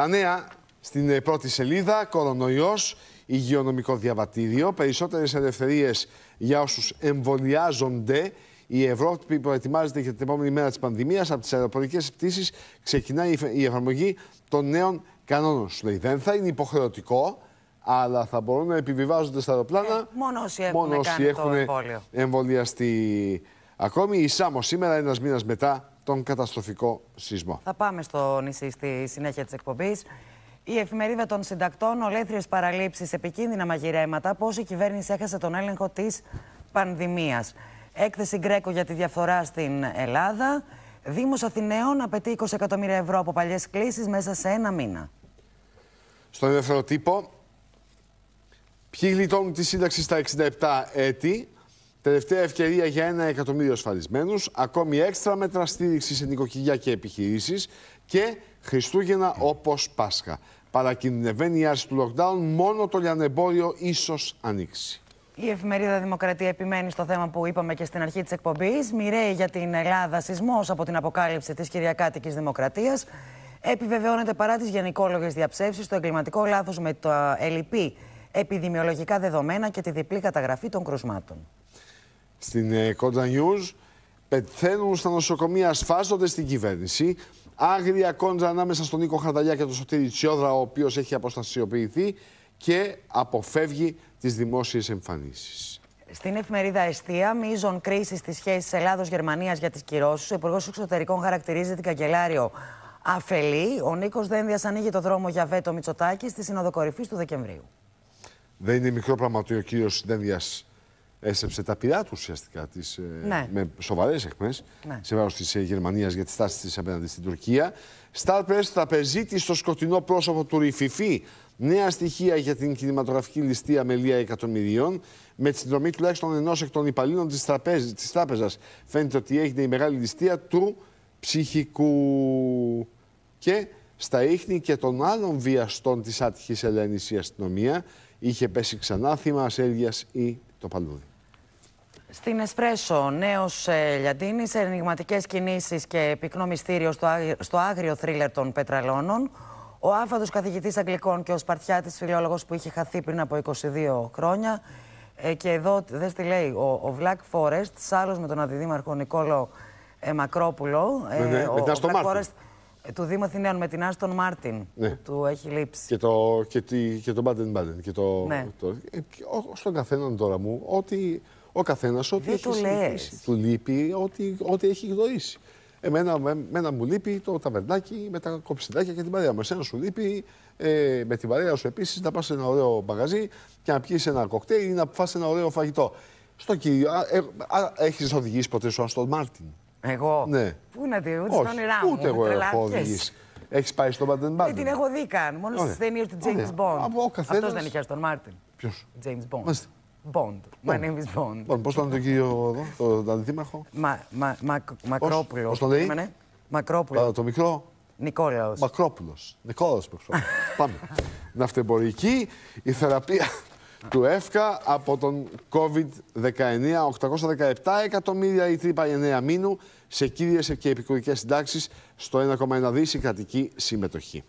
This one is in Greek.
Τα νέα στην ε, πρώτη σελίδα, κορονοϊός, υγειονομικό διαβατήριο, περισσότερες ελευθερίες για όσους εμβολιάζονται. Η Ευρώπη προετοιμάζεται για την επόμενη μέρα της πανδημίας. Από τις αεροπορικές πτήσεις ξεκινάει η εφαρμογή των νέων κανόνων. Σου λέει, δεν θα είναι υποχρεωτικό, αλλά θα μπορούν να επιβιβάζονται στα αεροπλάνα ε, μόνο όσοι έχουν, μόνο όσοι έχουν εμβολιαστεί. Ακόμη η Σάμος σήμερα, ένας μήνας μετά τον καταστροφικό σεισμό. Θα πάμε στο νησί στη συνέχεια της εκπομπής. Η εφημερίδα των συντακτών, ολέθριες παραλήψεις, επικίνδυνα μαγειρέματα, πώς η κυβέρνηση έχασε τον έλεγχο της πανδημίας. Έκθεση Γκρέκο για τη διαφθορά στην Ελλάδα. Δήμος Αθηναίων απαιτεί 20 εκατομμύρια ευρώ από παλιές κλήσεις μέσα σε ένα μήνα. Στον δεύτερο τύπο, ποιοι γλιτώνουν τη σύνταξη στα 67 έτη, Τελευταία ευκαιρία για ένα εκατομμύριο ασφαλισμένους, ακόμη έξτρα μέτρα στήριξης σε νοικοκυριά και επιχειρήσεις και Χριστούγεννα όπως Πάσχα. Παρακινδυνευμένη η άρση του lockdown, μόνο το λιανεμπόριο ίσως ανοίξει. Η εφημερίδα Δημοκρατία επιμένει στο θέμα που είπαμε και στην αρχή της εκπομπής. Μοιραίοι για την Ελλάδα σεισμός από την αποκάλυψη της Κυριακάτικης Δημοκρατίας. Επιβεβαιώνεται παρά τις γενικόλογες διαψεύσεις το εγκληματικό λάθος με τα ελλειπή επιδημιολογικά δεδομένα και τη διπλή καταγραφή των κρουσμάτων στην ε, Κόντα Νιούς Πεθαίνουν στα νοσοκομεία, ασφάζονται στην κυβέρνηση. Άγρια κόντζα ανάμεσα στον Νίκο Χαρταλιά και τον Σωτήρη Τσιόδρα, ο οποίος έχει αποστασιοποιηθεί και αποφεύγει τις δημόσιες εμφανίσεις. Στην εφημερίδα Εστία, μείζον κρίση στις σχέσεις Ελλάδο-Γερμανία για τις κυρώσεις. Ο Υπουργός Εξωτερικών χαρακτηρίζει την καγκελάριο αφελή. Ο Νίκος Δένδια ανοίγει το δρόμο για βέτο Μητσοτάκη στη Σύνοδο του Δεκεμβρίου. Δεν είναι μικρό πράγμα ότι ο κύριος Δένδια έσεψε τα πειρά του ουσιαστικά ε, ναι. με σοβαρές αιχμές ναι. σε βάρο της ε, Γερμανίας για τη στάση της απέναντι στην Τουρκία. Σταρ τραπεζίτης στο σκοτεινό πρόσωπο του Ριφιφί. Νέα στοιχεία για την κινηματογραφική ληστεία μελιά εκατομμυρίων. Με τη συνδρομή τουλάχιστον ενός εκ των υπαλλήλων της τράπεζας φαίνεται ότι έγινε η μεγάλη ληστεία του ψυχικού. Και στα ίχνη και των άλλων βιαστών της άτυχης Ελένης η αστυνομία είχε πέσει ξανά θύμα ασέλεια ή το παλούδι. Στην Εσπρέσο, νέος ε, Λιαντίνης, ενηγματικές κινήσεις και πυκνό μυστήριο στο, στο άγριο θρίλερ των Πετραλώνων. Ο άφαδο καθηγητής Αγγλικών και ο Σπαρτιάτης φιλόλογος που είχε χαθεί πριν από 22 χρόνια. Ε, και εδώ, δες τι λέει, ο, ο Black Forest, άλλος με τον αντιδήμαρχο Νικόλο ε, Μακρόπουλο. Ε, ναι, ναι ο, Black Μάρτιν. Forest ε, του Δήμου Αθηναίων με την Άστον Μάρτιν ναι. του έχει λείψει. Και το, και, και Μπάντεν Μπάντεν. Και το, ναι. το, στον καθέναν τώρα μου, ότι ο καθένας ό,τι έχει του Του λείπει ό,τι, ό,τι έχει γνωρίσει. Εμένα, με, εμένα μου λείπει το ταβερνάκι με τα κοψιδάκια και την παρέα μου. Εσένα σου λείπει ε, με την παρέα σου επίσης να πας σε ένα ωραίο μπαγαζί και να πιεις ένα κοκτέιλ ή να φας ένα ωραίο φαγητό. Στο κύριο, ε, έχεις οδηγήσει ποτέ σου στον Μάρτιν. Εγώ. Ναι. Πού να τη, ούτε στον όνειρά μου. Ούτε εγώ έχω οδηγήσει. Έχεις πάει στον Μπαντεν Μπάντεν. Δεν την έχω δει καν. Μόνο στι ταινίες του Τζέιμ Μπον. Αυτό δεν είχε στον Μάρτιν. Ποιος. Bond. My name is Bond. ήταν τον κύριο εδώ, τον αντιδήμαρχο. Μα, μα, μα, μακρόπουλο. Πώς το λέει. Μακρόπουλο. Το μικρό. Νικόλαος Μακρόπουλος. Νικόλαος Μακρόπουλος. Πάμε. Ναυτεμπορική, η θεραπεία του ΕΦΚΑ από τον COVID-19. 817 εκατομμύρια ή τρύπα 9 μήνου σε κύριες και επικουρικές συντάξεις στο 1,1 δις η κρατική συμμετοχή.